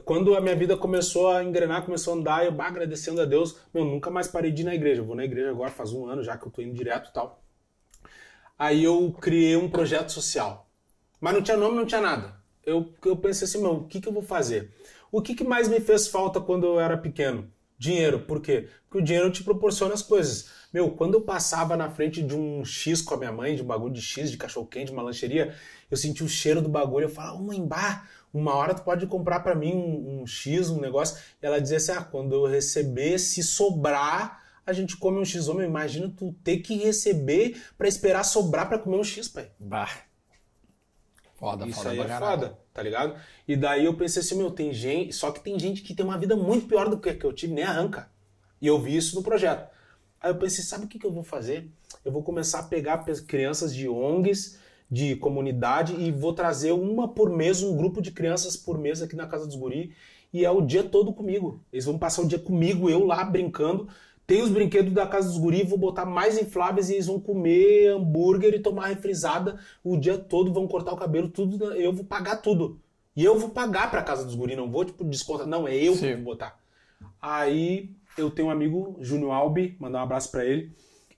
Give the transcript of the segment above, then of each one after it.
quando a minha vida começou a engrenar, começou a andar, eu agradecendo a Deus, meu, nunca mais parei de ir na igreja. Eu vou na igreja agora, faz um ano já que eu tô indo direto e tal. Aí eu criei um projeto social. Mas não tinha nome, não tinha nada. Eu, eu pensei assim, meu, o que, que eu vou fazer? O que, que mais me fez falta quando eu era pequeno? Dinheiro. Por quê? Porque o dinheiro te proporciona as coisas. Meu, quando eu passava na frente de um X com a minha mãe, de um bagulho de X, de cachorro-quente, de uma lancheria, eu sentia o cheiro do bagulho. Eu falava, mãe, bah, uma hora tu pode comprar para mim um, um, X, um negócio. E ela dizia assim, ah, quando eu receber, se sobrar, a gente come um X. Homem, imagina tu ter que receber para esperar sobrar para comer um X, pai. Bah. Foda, Isso foda aí é foda, tá ligado? E daí eu pensei assim, meu, tem gente... Só que tem gente que tem uma vida muito pior do que a que eu tive, nem arranca. E eu vi isso no projeto. Aí eu pensei, sabe o que, que eu vou fazer? Eu vou começar a pegar crianças de ONGs, de comunidade, e vou trazer uma por mês, um grupo de crianças por mês aqui na Casa dos Guri, e é o dia todo comigo. Eles vão passar o dia comigo, eu lá brincando. Tem os brinquedos da Casa dos Guri, vou botar mais infláveis e eles vão comer hambúrguer e tomar refrisada o dia todo, vão cortar o cabelo, tudo, eu vou pagar tudo. E eu vou pagar pra Casa dos Guri, não vou, tipo, descontar. Não, é eu Sim. que vou botar. Aí eu tenho um amigo, Júnior Albi, mandar um abraço para ele.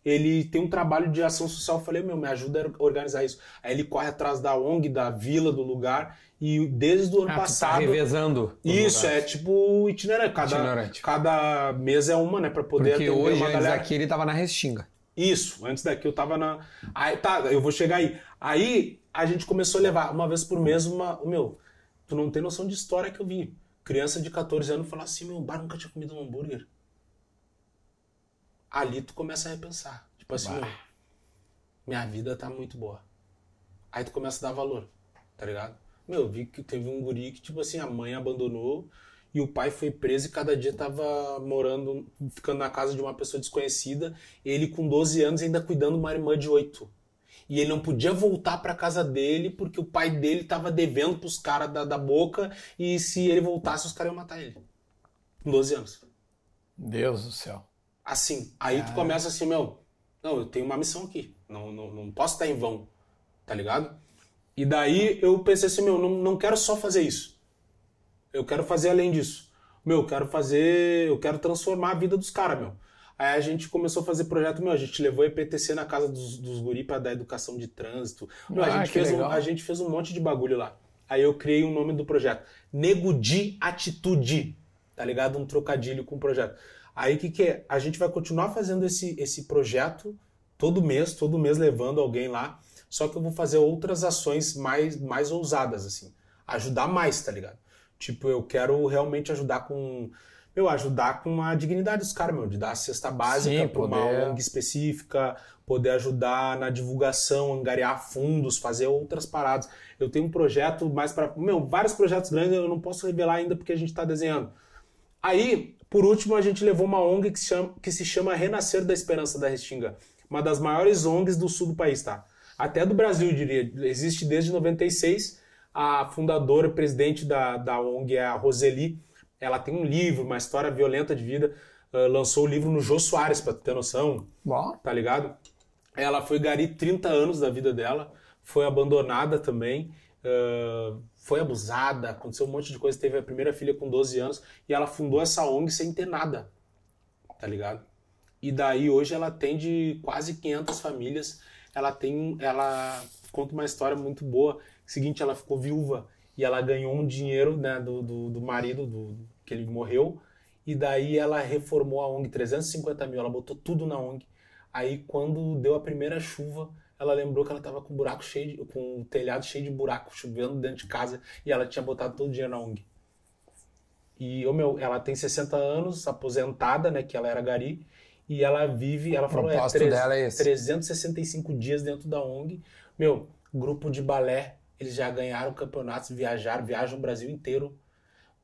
Ele tem um trabalho de ação social. Eu falei, meu, me ajuda a organizar isso. Aí ele corre atrás da ONG, da vila, do lugar. E desde o ano ah, tá passado. Tá revezando. Isso, lugar. é tipo itinerante. Cada, itinerante. cada mês é uma, né? Pra poder Porque hoje, uma daqui, ele tava na Restinga. Isso, antes daqui eu tava na. Aí tá, eu vou chegar aí. Aí a gente começou a levar uma vez por mês uma. Meu, tu não tem noção de história que eu vim criança de 14 anos falar assim, meu bar nunca tinha comido um hambúrguer. Ali tu começa a repensar. Tipo assim, meu, minha vida tá muito boa. Aí tu começa a dar valor, tá ligado? Meu, vi que teve um guri que, tipo assim, a mãe abandonou e o pai foi preso e cada dia tava morando, ficando na casa de uma pessoa desconhecida. Ele com 12 anos ainda cuidando de uma irmã de 8 e ele não podia voltar para casa dele porque o pai dele estava devendo pros caras da, da boca e se ele voltasse, os caras iam matar ele. Com 12 anos. Deus do céu. Assim, aí tu começa assim, meu, não, eu tenho uma missão aqui, não, não, não posso estar em vão, tá ligado? E daí eu pensei assim, meu, não, não quero só fazer isso. Eu quero fazer além disso. Meu, eu quero fazer, eu quero transformar a vida dos caras, meu. Aí a gente começou a fazer projeto, meu, a gente levou EPTC na casa dos, dos guri para dar educação de trânsito. Meu, ah, a, gente fez legal. um, a gente fez um monte de bagulho lá. Aí eu criei o um nome do projeto. Nego de Atitude, tá ligado? Um trocadilho com o projeto. Aí o que, que é? A gente vai continuar fazendo esse, esse projeto todo mês, todo mês levando alguém lá. Só que eu vou fazer outras ações mais, mais ousadas, assim. Ajudar mais, tá ligado? Tipo, eu quero realmente ajudar com eu ajudar com a dignidade dos caras, meu, de dar a cesta básica para uma ONG específica, poder ajudar na divulgação, angariar fundos, fazer outras paradas. Eu tenho um projeto mais para. Meu, vários projetos grandes eu não posso revelar ainda porque a gente está desenhando. Aí, por último, a gente levou uma ONG que se chama, que se chama Renascer da Esperança da Restinga, uma das maiores ONGs do sul do país, tá? Até do Brasil, eu diria. Existe desde 96. A fundadora, presidente da, da ONG é a Roseli ela tem um livro, uma história violenta de vida. Uh, lançou o livro no Jô Soares, pra ter noção. Tá ligado? Ela foi gari 30 anos da vida dela, foi abandonada também, uh, foi abusada, aconteceu um monte de coisa, teve a primeira filha com 12 anos e ela fundou essa ONG sem ter nada, tá ligado? E daí hoje ela atende quase 500 famílias, ela tem, ela conta uma história muito boa, seguinte, ela ficou viúva e ela ganhou um dinheiro né, do, do, do marido, do, que ele morreu, e daí ela reformou a ONG, 350 mil, ela botou tudo na ONG. Aí quando deu a primeira chuva, ela lembrou que ela estava com buraco cheio, de, com um telhado cheio de buraco, chovendo dentro de casa, e ela tinha botado todo o dinheiro na ONG. E, o meu, ela tem 60 anos, aposentada, né, que ela era gari, e ela vive, ela o falou, é, 3, dela é esse. 365 dias dentro da ONG. Meu, grupo de balé, eles já ganharam campeonatos, viajaram, viajam o Brasil inteiro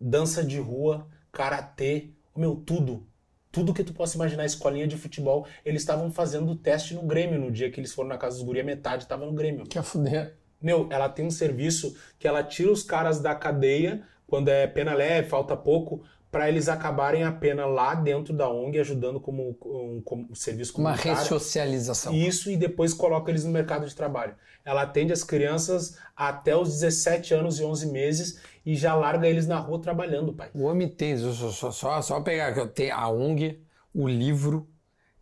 dança de rua, karatê, meu, tudo. Tudo que tu possa imaginar, escolinha de futebol, eles estavam fazendo o teste no Grêmio no dia que eles foram na casa dos guri, a metade estava no Grêmio. Que a fuder. Meu, ela tem um serviço que ela tira os caras da cadeia quando é pena leve, falta pouco, para eles acabarem a pena lá dentro da ONG, ajudando como um, como um serviço comunitário. Uma ressocialização. Isso, e depois coloca eles no mercado de trabalho. Ela atende as crianças até os 17 anos e 11 meses e já larga eles na rua trabalhando, pai. O homem tem, só, só, só pegar que eu tenho a ONG, o livro,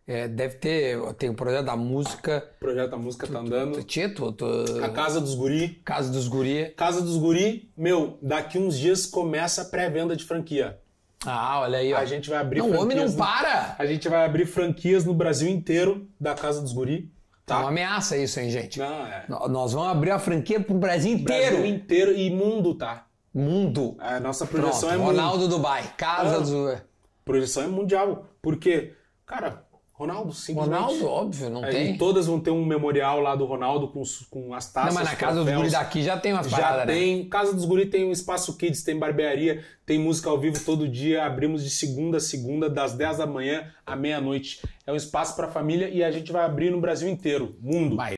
é, deve ter, tem o projeto da música. O projeto da música tá tu, tá andando. Tito, A Casa dos Guri. Casa dos Guri. Casa dos Guri, meu, daqui uns dias começa a pré-venda de franquia. Ah, olha aí. Ó. A gente vai abrir. Não, o homem não para! A gente vai abrir franquias no Brasil inteiro da Casa dos Guri. Tá? É uma ameaça isso, hein, gente? Não, é. Nós vamos abrir a franquia pro Brasil inteiro. Brasil inteiro e mundo, tá? Mundo. É, nossa projeção Pronto, é Ronaldo Ronaldo Dubai, Casa ah, do. Projeção é mundial. Porque, cara, Ronaldo, simplesmente. Ronaldo, óbvio, não é, tem. todas vão ter um memorial lá do Ronaldo com, com as taças. Não, mas na casa dos Guris daqui já tem umas já paradas, Já né? tem. Né? Casa dos Guris tem um espaço kids, tem barbearia, tem música ao vivo todo dia. Abrimos de segunda a segunda, das 10 da manhã à meia-noite. É um espaço para família e a gente vai abrir no Brasil inteiro, mundo. Vai.